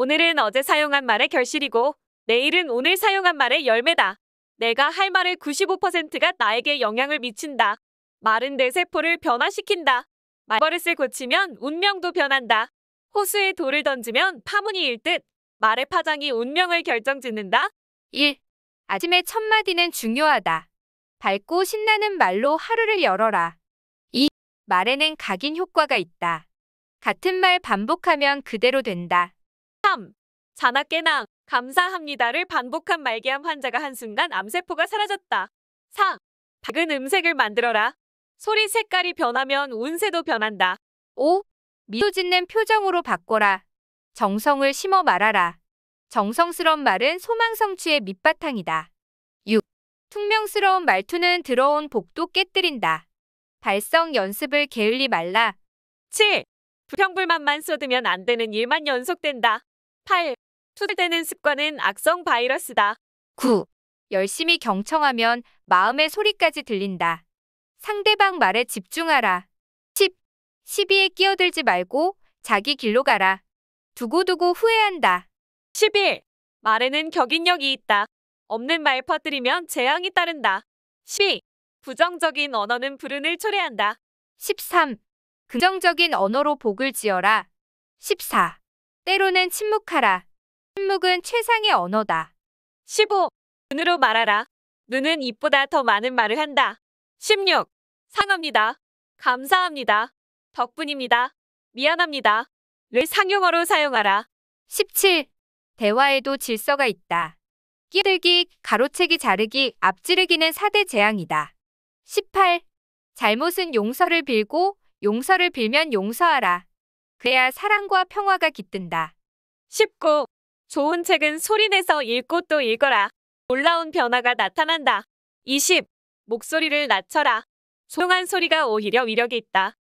오늘은 어제 사용한 말의 결실이고 내일은 오늘 사용한 말의 열매다. 내가 할 말의 95%가 나에게 영향을 미친다. 말은 내 세포를 변화시킨다. 말버릇을 고치면 운명도 변한다. 호수에 돌을 던지면 파문이 일듯 말의 파장이 운명을 결정짓는다. 1. 아침의 첫 마디는 중요하다. 밝고 신나는 말로 하루를 열어라. 2. 말에는 각인 효과가 있다. 같은 말 반복하면 그대로 된다. 자나깨낭, 감사합니다를 반복한 말기암 환자가 한순간 암세포가 사라졌다. 4. 밝은 음색을 만들어라. 소리 색깔이 변하면 운세도 변한다. 5. 미소 짓는 표정으로 바꿔라. 정성을 심어 말아라 정성스러운 말은 소망 성취의 밑바탕이다. 6. 퉁명스러운 말투는 들어온 복도 깨뜨린다. 발성 연습을 게을리 말라. 7. 불평불만만 쏟으면 안 되는 일만 연속된다. 8. 투덜대는 습관은 악성 바이러스다. 9. 열심히 경청하면 마음의 소리까지 들린다. 상대방 말에 집중하라. 10. 시비에 끼어들지 말고 자기 길로 가라. 두고두고 후회한다. 11. 말에는 격인력이 있다. 없는 말 퍼뜨리면 재앙이 따른다. 12. 부정적인 언어는 불운을 초래한다. 13. 긍정적인 언어로 복을 지어라. 14. 때로는 침묵하라. 한묵은 최상의 언어다. 15. 눈으로 말하라. 눈은 입보다 더 많은 말을 한다. 16. 상합니다. 감사합니다. 덕분입니다. 미안합니다. 를 상용어로 사용하라. 17. 대화에도 질서가 있다. 끼들기, 가로채기, 자르기, 앞지르기는 4대 재앙이다. 18. 잘못은 용서를 빌고 용서를 빌면 용서하라. 그래야 사랑과 평화가 깃든다. 19. 좋은 책은 소리내서 읽고 또 읽어라. 올라온 변화가 나타난다. 20. 목소리를 낮춰라. 조용한 소리가 오히려 위력이 있다.